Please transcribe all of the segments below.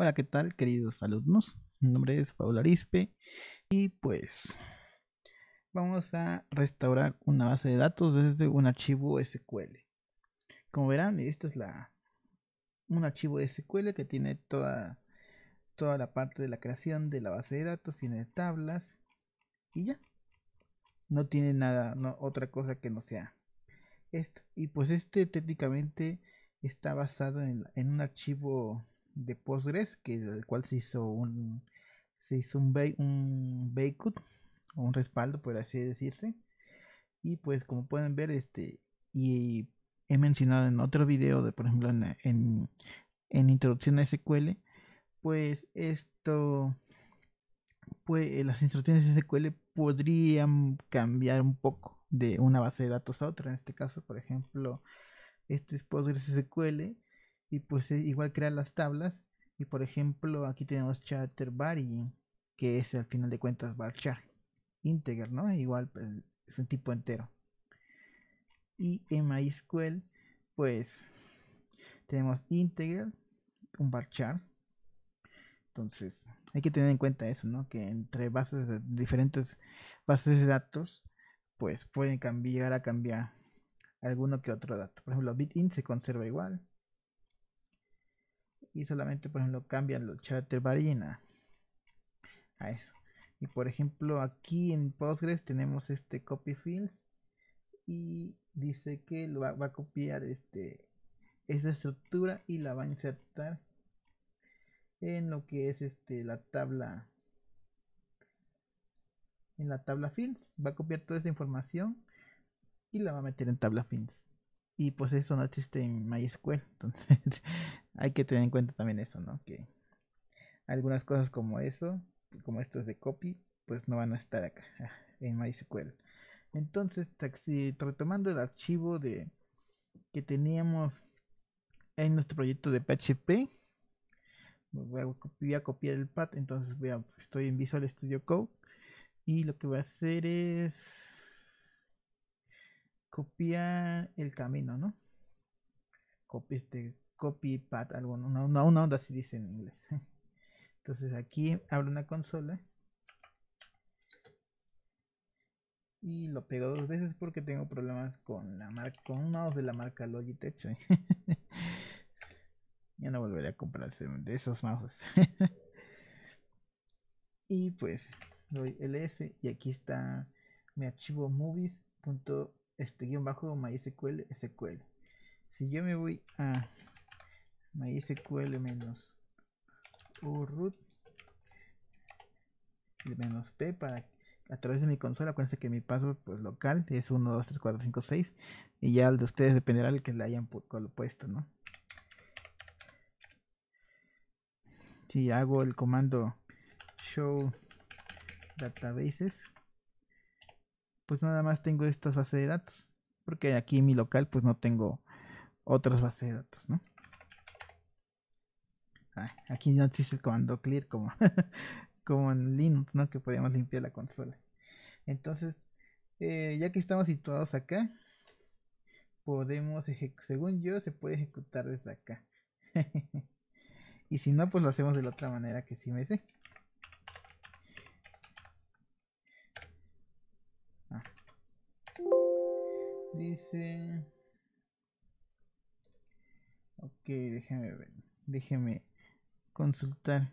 Hola, ¿qué tal, queridos alumnos? Mi nombre es Paula Arispe y pues vamos a restaurar una base de datos desde un archivo SQL. Como verán, esta es la un archivo SQL que tiene toda toda la parte de la creación de la base de datos, tiene tablas y ya. No tiene nada, otra cosa que no sea esto. Y pues este técnicamente está basado en, en un archivo de Postgres, que el cual se hizo un se hizo un, un backup, un respaldo, por así decirse. Y pues como pueden ver, este, y he mencionado en otro video, de, por ejemplo, en, introducción a SQL, pues esto, pues las instrucciones SQL podrían cambiar un poco de una base de datos a otra. En este caso, por ejemplo, este es SQL y pues eh, igual crear las tablas y por ejemplo aquí tenemos charter varying que es al final de cuentas varchar integer no igual pues, es un tipo entero y en MySQL pues tenemos integer un varchar entonces hay que tener en cuenta eso no que entre bases de diferentes bases de datos pues pueden cambiar a cambiar alguno que otro dato por ejemplo bitin se conserva igual y solamente, por ejemplo, cambian los charter varina a eso. Y por ejemplo, aquí en Postgres tenemos este copy fields y dice que va, a copiar este esa estructura y la va a insertar en lo que es este la tabla en la tabla fields va a copiar toda esta información y la va a meter en tabla fields y pues eso no existe en MySQL. Entonces hay que tener en cuenta también eso, ¿no? Que algunas cosas como eso, como esto es de copy, pues no van a estar acá ah, en MySQL. Entonces, taxi, retomando el archivo de que teníamos en nuestro proyecto de PHP, voy a, copiar el pad, entonces voy estoy en Visual Studio Code y lo que voy a hacer es copia el camino, ¿no? Copy, este, copy pad, algo, No, una onda así dice en inglés. Entonces aquí abro una consola. y lo pego dos veces porque tengo problemas con la marca con un mouse de la marca Logitech ya no volveré a comprarse de esos mouse y pues doy ls y aquí está mi archivo movies este guión bajo MySQL SQL. Si yo me voy a MySQL menos root menos p para a través de mi consola, acuérdense que mi password pues local es 123456 y ya el de ustedes dependerá el que le hayan puesto, ¿no? Si hago el comando show databases pues nada más tengo estas bases de datos. Porque aquí en mi local pues no tengo otras bases de datos, ¿no? Ah, aquí no existe el comando clear como, como en Linux, ¿no? Que podíamos limpiar la consola. Entonces, eh, ya que estamos situados acá, podemos según yo, se puede ejecutar desde acá. y si no, pues lo hacemos de la otra manera que sí me sé. Dice... Ok, déjeme ver. Déjeme consultar.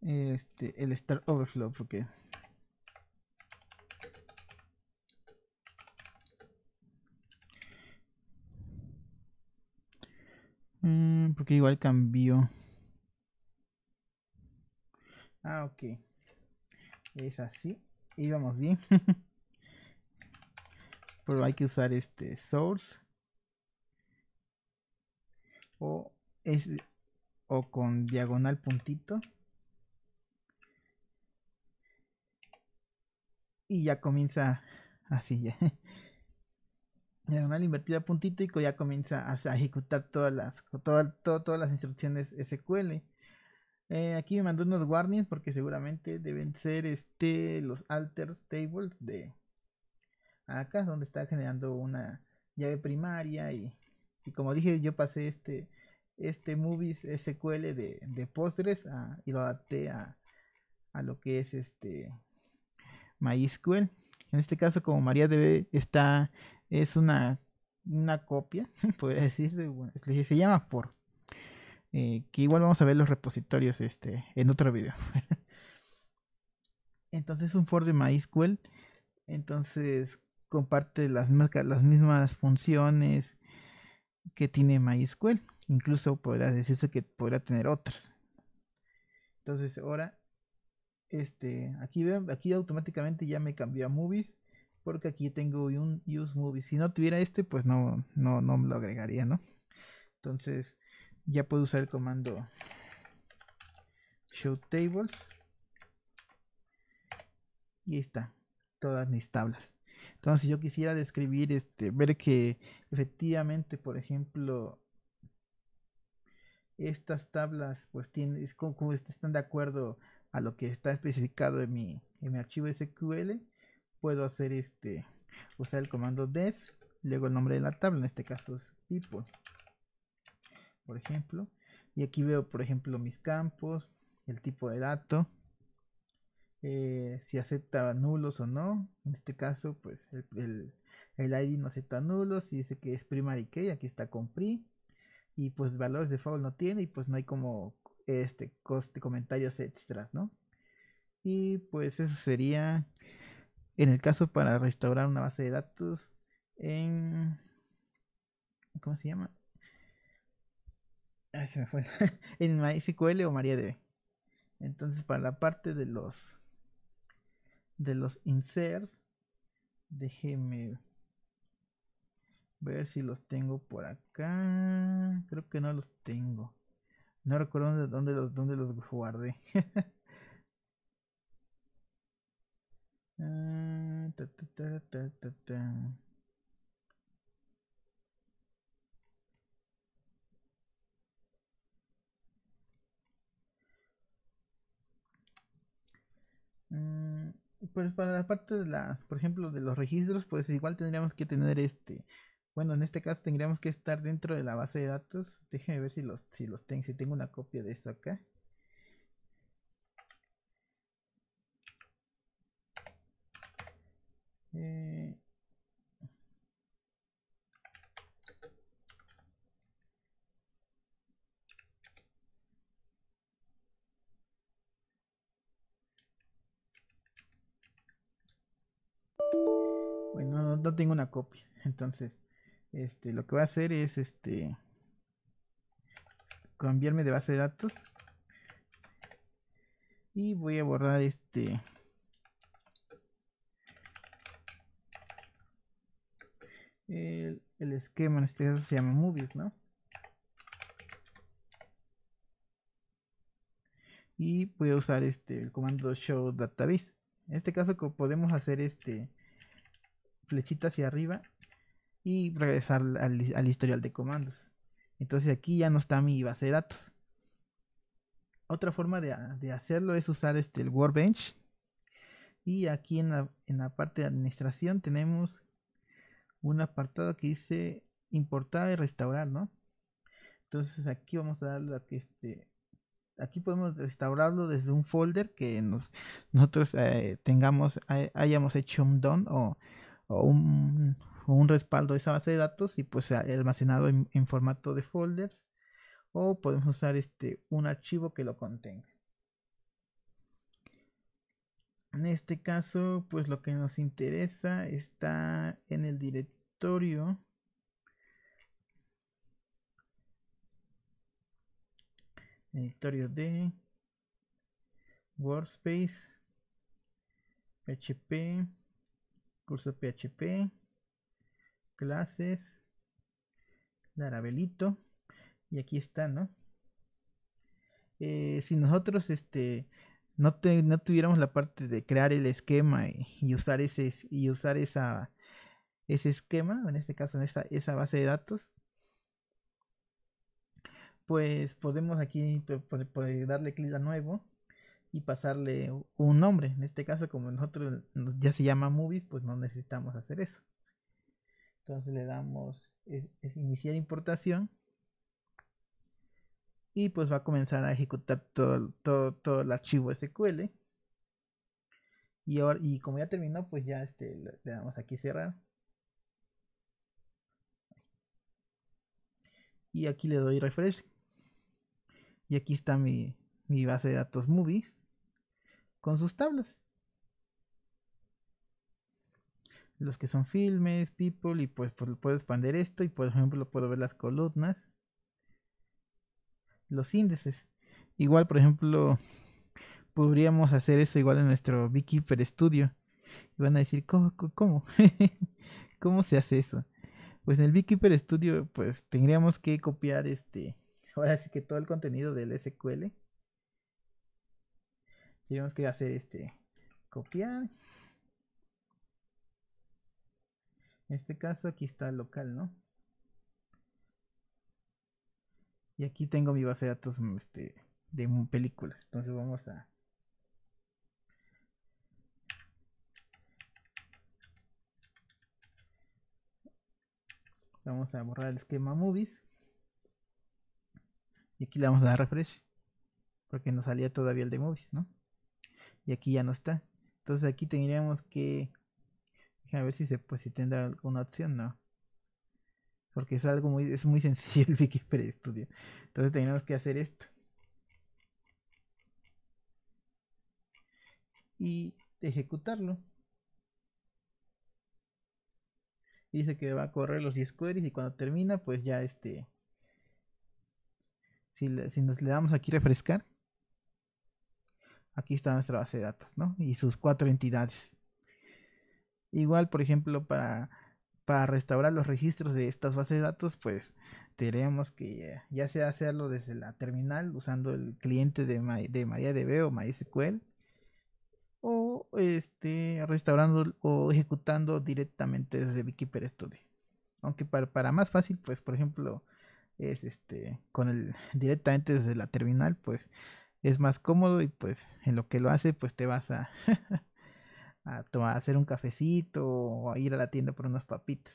Este, el Star Overflow, porque... Mm, porque igual cambió. Ah, ok. Es así. Íbamos bien. Pero hay que usar este source. O, es, o con diagonal puntito. Y ya comienza así ya. Diagonal invertida puntito y ya comienza a, ejecutar todas las, todas las instrucciones SQL. Eh, aquí me mandó unos warnings porque seguramente deben ser este los alters tables de acá donde está generando una llave primaria y, como dije yo pasé este este movies SQL de, de Postgres ah, y lo adapté a, lo que es este MySQL. En este caso como debe está es una copia, podría decirse, se llama por eh, que igual vamos a ver los repositorios este, en otro video. Entonces un for de MySQL. Entonces comparte las, las mismas funciones que tiene MySQL. Incluso podrá decirse que podría tener otras. Entonces ahora, este, aquí, aquí automáticamente ya me cambió a movies. Porque aquí tengo un use movies. Si no tuviera este, pues no, no, no lo agregaría, ¿no? Entonces, ya puedo usar el comando show tables y ahí está todas mis tablas entonces si yo quisiera describir este ver que efectivamente por ejemplo estas tablas pues tienen, como, están de acuerdo a lo que está especificado en mi, en mi archivo SQL puedo hacer este usar el comando des luego el nombre de la tabla en este caso es people por ejemplo. Y aquí veo, por ejemplo, mis campos, el tipo de dato, eh, si acepta nulos o no. En este caso, pues el, el, ID no acepta nulos y dice que es primary key, aquí está con pri. Y pues valores de default no tiene y pues no hay como este coste comentarios extras, ¿no? Y pues eso sería en el caso para restaurar una base de datos en ¿cómo se llama? Ay, se me fue. en MySQL o MariaDB. Entonces, para la parte de los de los inserts, déjeme ver si los tengo por acá. Creo que no los tengo. No recuerdo dónde los dónde los guardé. Ah, pues para la parte de las, por ejemplo, de los registros, pues igual tendríamos que tener este, bueno, en este caso tendríamos que estar dentro de la base de datos. Déjeme ver si los, si los tengo, si tengo una copia de eso acá. Eh... tengo una copia. Entonces, este, lo que voy a hacer es este cambiarme de base de datos y voy a borrar este el, esquema en este caso se llama movies no y voy a usar este el comando show database en este caso podemos hacer este flechita hacia arriba y regresar al, historial de comandos. Entonces aquí ya no está mi base de datos. Otra forma de, hacerlo es usar este, el Workbench. Y aquí en la, parte de administración tenemos un apartado que dice importar y restaurar, ¿no? Entonces aquí vamos a darle a que este aquí podemos restaurarlo desde un folder que nosotros eh, tengamos hayamos hecho un don o o un, respaldo de esa base de datos y pues almacenado en, formato de folders o podemos usar este un archivo que lo contenga en este caso pues lo que nos interesa está en el directorio directorio de workspace PHP curso PHP, clases, Laravelito, y aquí está, ¿no? Eh, si nosotros este, no, tuviéramos la parte de crear el esquema y, usar, ese, y usar esa, ese esquema, en este caso esa, esa base de datos, pues podemos aquí pues, poder darle clic a nuevo y pasarle un nombre. En este caso, como nosotros ya se llama movies, pues no necesitamos hacer eso. Entonces le damos es, iniciar importación y pues va a comenzar a ejecutar todo, todo, el archivo SQL. Y, ahora, y como ya terminó, pues ya este, le damos aquí cerrar. Y aquí le doy refresh. Y aquí está mi base de datos movies con sus tablas. Los que son filmes, people, y pues, pues, puedo expandir esto y por ejemplo puedo ver las columnas, los índices. Igual, por ejemplo, podríamos hacer eso igual en nuestro Beekeeper Studio. Y van a decir, ¿cómo? ¿Cómo, ¿Cómo se hace eso? Pues en el Beekeeper Studio, pues tendríamos que copiar este, ahora sí que todo el contenido del SQL tenemos que hacer este copiar. En este caso aquí está el local, ¿no? Y aquí tengo mi base de datos mm, este, de películas. Entonces vamos a... Vamos a borrar el esquema movies. Y aquí le vamos a dar refresh. Porque no salía todavía el de movies, ¿no? y aquí ya no está. Entonces aquí tendríamos que... A ver si se pues, si tendrá alguna opción, no. Porque es algo muy, es muy sencillo el Studio. Entonces tendríamos que hacer esto. Y ejecutarlo. dice que va a correr los 10 queries y cuando termina, pues ya este. si nos le damos aquí refrescar, Aquí está nuestra base de datos, ¿no? Y sus cuatro entidades. Igual, por ejemplo, para, para restaurar los registros de estas bases de datos, pues tenemos que ya sea hacerlo desde la terminal usando el cliente de, de MariaDB o MySQL o este restaurando o ejecutando directamente desde Wikipedia Studio. Aunque para, para más fácil, pues por ejemplo, es este con el directamente desde la terminal, pues es más cómodo y pues en lo que lo hace pues te vas a, a, tomar, hacer un cafecito o a ir a la tienda por unos papitos.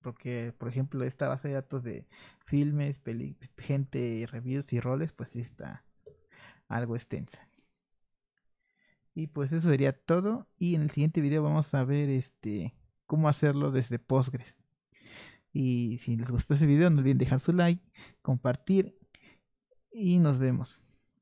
Porque, por ejemplo, esta base de datos de filmes, gente, reviews y roles, pues está algo extensa. Y pues eso sería todo. Y en el siguiente video vamos a ver este cómo hacerlo desde Postgres. Y si les gustó ese video, no olviden dejar su like, compartir y nos vemos.